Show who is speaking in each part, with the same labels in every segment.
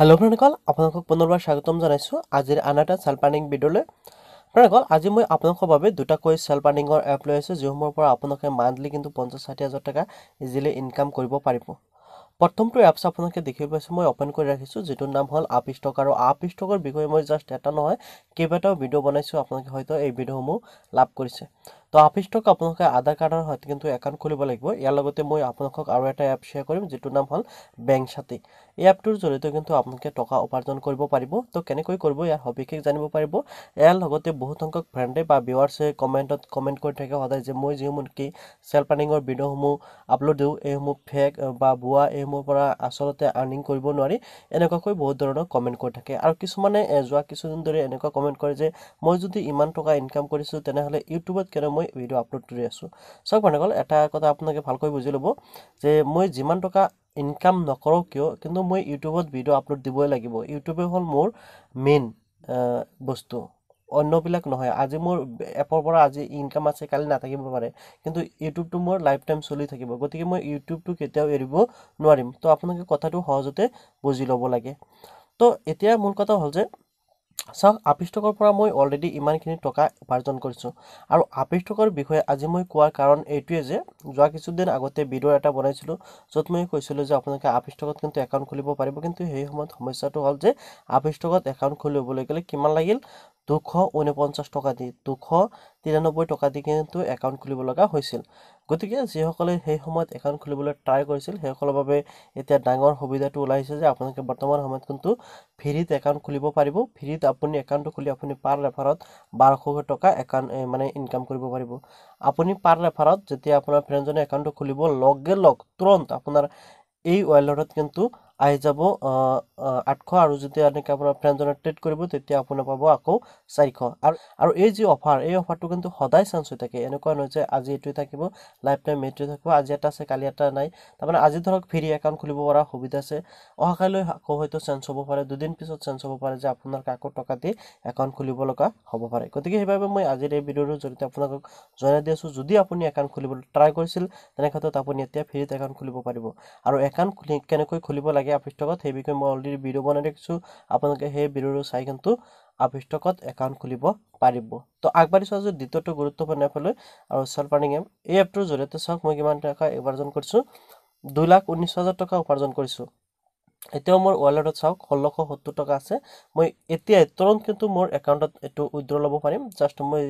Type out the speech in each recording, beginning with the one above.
Speaker 1: hello' ফ্ৰেণ্ডসকল আপোনালোকক পুনৰবাৰ স্বাগতম জনাইছোঁ আজিৰ আন এটা চেলপানিং ভিডিঅ'লৈ ফ্ৰেণ্ডসকল আজি মই আপোনালোকৰ বাবে দুটাকৈ চেলপানিঙৰ এপ লৈ আছোঁ যিসমূহৰ পৰা আপোনালোকে মান্থলি কিন্তু পঞ্চাছ ষাঠি হাজাৰ টকা ইজিলি ইনকাম কৰিব পাৰিব প্ৰথমটো এপছ আপোনালোকে দেখিব পাইছোঁ মই অ'পেন কৰি ৰাখিছোঁ যিটোৰ নাম হ'ল আপ ষ্টক আৰু আপ ষ্টকৰ বিষয়ে মই জাষ্ট এটা নহয় কেইবাটাও ভিডিঅ' বনাইছোঁ আপোনালোকে হয়তো এই ভিডিঅ'সমূহ লাভ কৰিছে তো আপিষ্টক আপোনালোকে আধাৰ কাৰ্ডৰ সৈতে কিন্তু একাউণ্ট খুলিব লাগিব ইয়াৰ লগতে মই আপোনালোকক আৰু এটা এপ শ্বেয়াৰ কৰিম যিটোৰ নাম হ'ল বেংক ছাতী এই এপটোৰ জৰিয়তে কিন্তু আপোনালোকে টকা উপাৰ্জন কৰিব পাৰিব তো কেনেকৈ কৰিব ইয়াৰ সবিশেষ জানিব পাৰিব ইয়াৰ লগতে বহুত সংখ্যক ফ্ৰেণ্ডে বা ভিউৱাৰ্ছে কমেণ্টত কমেণ্ট কৰি থাকে সদায় যে মই যিসমূহ নেকি চেল্ফ আৰ্ণিঙৰ ভিডিঅ'সমূহ আপলোড দিওঁ এইসমূহ ফেক বা বোৱা এইসমূহৰ পৰা আচলতে আৰ্ণিং কৰিব নোৱাৰি এনেকুৱাকৈ বহুত ধৰণৰ কমেণ্ট কৰি থাকে আৰু কিছুমানে যোৱা কিছুদিন ধৰি এনেকুৱা কমেণ্ট কৰে যে মই যদি ইমান টকা ইনকাম কৰিছোঁ তেনেহ'লে ইউটিউবত কেনেকৈ মই ভিডিঅ' আপলোড কৰি আছোঁ চাওক ভাইসকল এটা কথা আপোনালোকে ভালকৈ বুজি ল'ব যে মই যিমান টকা ইনকাম নকৰোঁ কিয় কিন্তু মই ইউটিউবত ভিডিঅ' আপলোড দিবই লাগিব ইউটিউবে হ'ল মোৰ মেইন বস্তু অন্যবিলাক নহয় আজি মোৰ এপৰ পৰা আজি ইনকাম আছে কালি নাথাকিব পাৰে কিন্তু ইউটিউবটো মোৰ লাইফ টাইম চলি থাকিব গতিকে মই ইউটিউবটো কেতিয়াও এৰিব নোৱাৰিম তো আপোনালোকে কথাটো সহজতে বুজি ল'ব লাগে তো এতিয়া মূল কথা হ'ল যে চাওক আপিষ্টকৰ পৰা মই অলৰেডি ইমানখিনি টকা উপাৰ্জন কৰিছোঁ আৰু আপিষ্টকৰ বিষয়ে আজি মই কোৱাৰ কাৰণ এইটোৱে যে যোৱা কিছুদিন আগতে ভিডিঅ' এটা বনাইছিলোঁ য'ত মই কৈছিলোঁ যে আপোনালোকে আপিষ্টকত কিন্তু একাউণ্ট খুলিব পাৰিব কিন্তু সেই সময়ত সমস্যাটো হ'ল যে আপিষ্টকত একাউণ্ট খুলিবলৈ গ'লে কিমান লাগিল দুশ ঊনপঞ্চাছ টকা দি দুশ তিৰান্নব্বৈ টকা দি কিন্তু একাউণ্ট খুলিব লগা হৈছিল গতিকে যিসকলে সেই সময়ত একাউণ্ট খুলিবলৈ ট্ৰাই কৰিছিল সেইসকলৰ বাবে এতিয়া ডাঙৰ সুবিধাটো ওলাইছে যে আপোনালোকে বৰ্তমান সময়ত কিন্তু ফ্ৰীত একাউণ্ট খুলিব পাৰিব ফ্ৰীত আপুনি একাউণ্টটো খুলি আপুনি পাৰ ৰেফাৰত বাৰশ টকা একাউণ্ট মানে ইনকাম কৰিব পাৰিব আপুনি পাৰ ৰেফাৰত যেতিয়া আপোনাৰ ফ্ৰেণ্ডজনে একাউণ্টটো খুলিব লগে লগ তুৰন্ত আপোনাৰ এই ৱেলেটত কিন্তু আহি যাব আঠশ আৰু যদি এনেকৈ আপোনাৰ ফ্ৰেণ্ডজনে ট্ৰেড কৰিব তেতিয়া আপোনাৰ পাব আকৌ চাৰিশ আৰু আৰু এই যি অফাৰ এই অফাৰটো কিন্তু সদায় চান্স হৈ থাকে এনেকুৱা নহয় যে আজি এইটোৱে থাকিব লাইফ টাইম এইটোৱে থাকিব আজি এটা আছে কালি এটা নাই তাৰমানে আজি ধৰক ফ্ৰী একাউণ্ট খুলিব পৰা সুবিধা আছে অহাকাইলৈ আকৌ হয়তো চেঞ্জ হ'ব পাৰে দুদিন পিছত চেঞ্জ হ'ব পাৰে যে আপোনালোকে আকৌ টকা দি একাউণ্ট খুলিব লগা হ'ব পাৰে গতিকে সেইবাবে মই আজিৰ এই ভিডিঅ'টোৰ জৰিয়তে আপোনালোকক জনাই দি আছোঁ যদি আপুনি একাউণ্ট খুলিবলৈ ট্ৰাই কৰিছিল তেনেক্ষেত্ৰত আপুনি এতিয়া ফ্ৰীত একাউণ্ট খুলিব পাৰিব আৰু একাউণ্ট খুলি কেনেকৈ খুলিব লাগে লাগে আপিষ্টকত সেই বিষয়ে মই অলৰেডি ভিডিঅ' বনাই ৰাখিছোঁ আপোনালোকে সেই ভিডিঅ'টো চাই কিন্তু আপিষ্টকত একাউণ্ট খুলিব পাৰিব তো আগবাঢ়ি চোৱা যদি দ্বিতীয়টো গুৰুত্বপূৰ্ণ এপ হ'লে আৰু চেলপাৰ্ণিং এপ এই এপটোৰ জৰিয়তে চাওক মই কিমান টকা উপাৰ্জন কৰিছোঁ দুই লাখ ঊনৈছ হাজাৰ টকা উপাৰ্জন কৰিছোঁ এতিয়াও মোৰ ৱালেটত চাওক ষোল্লশ সত্তৰ টকা আছে মই এতিয়াই তুৰন্ত কিন্তু মোৰ একাউণ্টত এইটো উইড্ৰ ল'ব পাৰিম জাষ্ট মই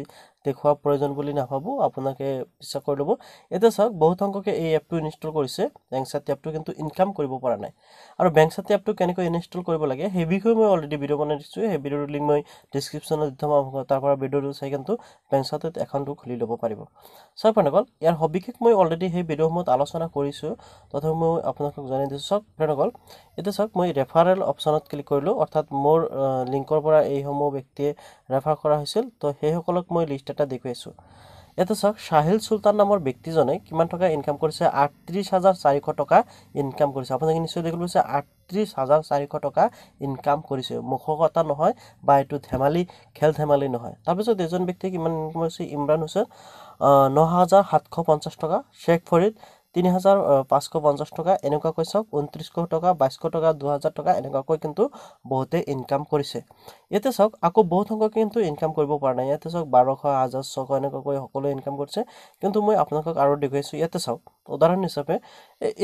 Speaker 1: দেখুৱাৰ প্ৰয়োজন বুলি নাভাবোঁ আপোনালোকে বিশ্বাস কৰি ল'ব এতিয়া চাওক বহুত সংখ্যকে এই এপটো ইনষ্টল কৰিছে বেংক বেংকচাট এপটো কিন্তু ইনকাম কৰিব পৰা নাই আৰু বেংক বেংকচাট এপটো কেনেকৈ ইনষ্টল কৰিব লাগে সেই বিষয়ে মই অলৰেডি ভিডিঅ' বনাই দিছোঁ সেই ভিডিঅ'টো লিংক মই ডিছক্ৰিপশ্যনত দি থম তাৰ পৰা ভিডিঅ'টো চাই কিন্তু বেংক বেংকচাটত একাউণ্টটো খুলি ল'ব পাৰিব চাওক প্ৰেণকল ইয়াৰ সবিশেষ মই অলৰেডি সেই ভিডিঅ'সমূহত আলোচনা কৰিছোঁ তথাপি মই আপোনালোকক জনাই দিছোঁ চাওক প্ৰেণকল এতিয়া চাওক মই ৰেফাৰেল অপশ্যনত ক্লিক কৰিলোঁ অৰ্থাৎ মোৰ লিংকৰ পৰা এইসমূহ ব্যক্তিয়ে ৰেফাৰ কৰা হৈছিল তো সেইসকলক মই লিষ্ট এটা দেখুৱাইছোঁ এতিয়া চাওক শ্বাহিল চুলতান নামৰ ব্যক্তিজনে কিমান টকা ইনকাম কৰিছে আঠত্ৰিছ হাজাৰ চাৰিশ টকা ইনকাম কৰিছে আপোনালোকে নিশ্চয় দেখিব পাইছে আঠত্ৰিছ হাজাৰ চাৰিশ টকা ইনকাম কৰিছে মুখকতা নহয় বা এইটো ধেমালি খেল ধেমালি নহয় তাৰপিছত এজন ব্যক্তিয়ে কিমান ইনকাম কৰিছে ইমৰান হুছেইন ন হাজাৰ সাতশ পঞ্চাছ টকা শ্বেখ ফৰিদ তিনি হাজাৰ পাঁচশ পঞ্চাছ টকা এনেকুৱাকৈ চাওক ঊনত্ৰিছশ টকা বাইছশ টকা দুহেজাৰ টকা এনেকুৱাকৈ কিন্তু বহুতে ইনকাম কৰিছে ইয়াতে চাওক আকৌ বহুত সংখ্যক কিন্তু ইনকাম কৰিব পৰা নাই ইয়াতে চাওক বাৰশ হাজাৰ ছশ এনেকুৱাকৈ সকলোৱে ইনকাম কৰিছে কিন্তু মই আপোনালোকক আৰু দেখুৱাইছোঁ ইয়াতে চাওক উদাহৰণ হিচাপে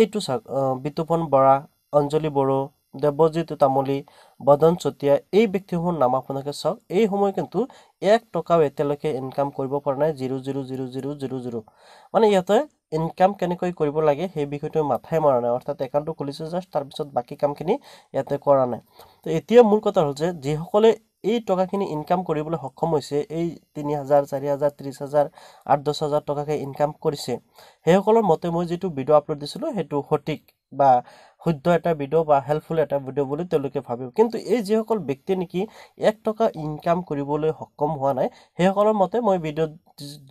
Speaker 1: এইটো চাওক বিতুপন বৰা অঞ্জলি বড়ো দেৱজিৎ তামুলী বদন চতিয়া এই ব্যক্তিসমূহৰ নাম আপোনালোকে চাওক এই সময় কিন্তু এক টকাও এতিয়ালৈকে ইনকাম কৰিব পৰা নাই zero' zero' zero' zero' zero' zero' মানে ইহঁতে ইনকাম কেনেকৈ কৰিব লাগে সেই বিষয়টো মাথাই মৰা নাই অৰ্থাৎ একাউণ্টটো খুলিছোঁ জাষ্ট তাৰপিছত বাকী কামখিনি ইয়াতে কৰা নাই তো এতিয়া মূল কথা হ'ল যে যিসকলে এই টকাখিনি ইনকাম কৰিবলৈ সক্ষম হৈছে এই তিনি হাজাৰ চাৰি হাজাৰ ত্ৰিছ হাজাৰ আঠ দহ হাজাৰ টকাকৈ ইনকাম কৰিছে সেইসকলৰ মতে মই যিটো ভিডিঅ' আপলোড দিছিলোঁ সেইটো সঠিক বা শুদ্ধ এটা ভিডিঅ' বা হেল্পফুল এটা ভিডিঅ' বুলি তেওঁলোকে ভাবিব কিন্তু এই যিসকল ব্যক্তিয়ে নেকি এক টকা ইনকাম কৰিবলৈ সক্ষম হোৱা নাই সেইসকলৰ মতে মই ভিডিঅ'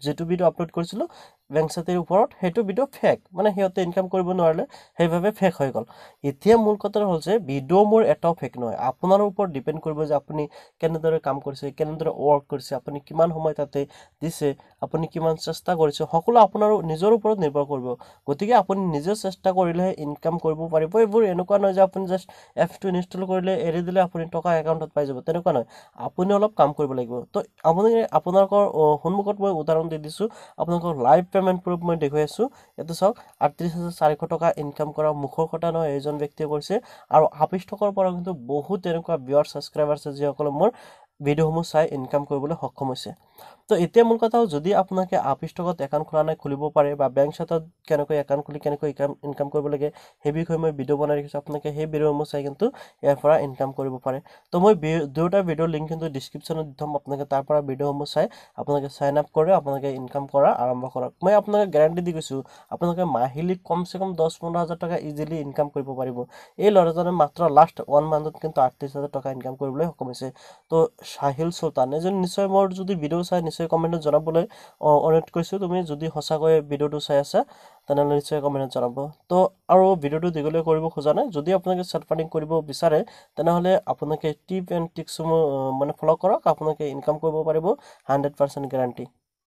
Speaker 1: যিটো ভিডিঅ' আপলোড কৰিছিলোঁ বেংক চাটিৰ ওপৰত সেইটো বিডিঅ' ফেক মানে সিহঁতে ইনকাম কৰিব নোৱাৰিলে সেইবাবে ফেক হৈ গ'ল এতিয়া মূল কথাটো হ'ল যে বিডিঅ' মোৰ এটাও ফেক নহয় আপোনাৰ ওপৰত ডিপেণ্ড কৰিব যে আপুনি কেনেদৰে কাম কৰিছে কেনেদৰে ৱৰ্ক কৰিছে আপুনি কিমান সময় তাতে দিছে আপুনি কিমান চেষ্টা কৰিছে সকলো আপোনাৰ নিজৰ ওপৰত নিৰ্ভৰ কৰিব গতিকে আপুনি নিজে চেষ্টা কৰিলেহে ইনকাম কৰিব পাৰিব এইবোৰ এনেকুৱা নহয় যে আপুনি জাষ্ট এপটো ইনষ্টল কৰিলে এৰি দিলে আপুনি টকা একাউণ্টত পাই যাব তেনেকুৱা নহয় আপুনি অলপ কাম কৰিব লাগিব তো আপুনি আপোনালোকৰ সন্মুখত মই উদাহৰণ দি দিছোঁ আপোনালোকৰ লাইভ ৰিকুৱাৰমেণ্ট প্ৰুফ মই দেখুৱাই আছোঁ এইটো চাওক আঠত্ৰিছ হাজাৰ চাৰিশ টকা ইনকাম কৰা মুখৰ কথা নহয় এজন ব্যক্তিয়ে কৰিছে আৰু আপিষ্টকৰ পৰা কিন্তু বহুত তেনেকুৱা বিয়াৰ ছাবস্ক্ৰাইবাৰ আছে যিসকলে মোৰ ভিডিঅ'সমূহ চাই ইনকাম কৰিবলৈ সক্ষম হৈছে তো এতিয়া মূল কথা হ'ল যদি আপোনালোকে আপ ষ্টকত একাউণ্ট খোলা নাই খুলিব পাৰে বা বেংক চাৰ্টত কেনেকৈ একাউণ্ট খুলি কেনেকৈ ইনকাম ইনকাম কৰিব লাগে সেই বিষয়ে মই ভিডিঅ' বনাই ৰাখিছোঁ আপোনালোকে সেই ভিডিঅ'সমূহ চাই কিন্তু ইয়াৰ পৰা ইনকাম কৰিব পাৰে তো মই দুয়োটা ভিডিঅ' লিংক কিন্তু ডিছক্ৰিপশ্যনত দি থ'ম আপোনালোকে তাৰ পৰা ভিডিঅ'সমূহ চাই আপোনালোকে চাইন আপ কৰে আপোনালোকে ইনকাম কৰা আৰম্ভ কৰক মই আপোনালোকে গেৰাণ্টি দি গৈছোঁ আপোনালোকে মাহিলী কমচে কম দহ পোন্ধৰ হাজাৰ টকা ইজিলি ইনকাম কৰিব পাৰিব এই ল'ৰাজনে মাত্ৰ লাষ্ট ওৱান মান্থত কিন্তু আঠত্ৰিছ হাজাৰ টকা ইনকাম কৰিবলৈ সক্ষম হৈছে তো চাহিল চুলতানে যদি নিশ্চয় মোৰ যদি ভিডিঅ' চাই নিশ্চয় কমেণ্টত জনাবলৈ অনুৰোধ কৰিছোঁ তুমি যদি সঁচাকৈ ভিডিঅ'টো চাই আছা তেনেহ'লে নিশ্চয় কমেণ্টত জনাব তো আৰু ভিডিঅ'টো দীঘলীয়া কৰিব খোজা নাই যদি আপোনালোকে চেট পাৰ্টিং কৰিব বিচাৰে তেনেহ'লে আপোনালোকে টিপ এণ্ড টিপছসমূহ মানে ফ'ল' কৰক আপোনালোকে ইনকাম কৰিব পাৰিব হাণ্ড্ৰেড পাৰ্চেণ্ট গেৰাণ্টি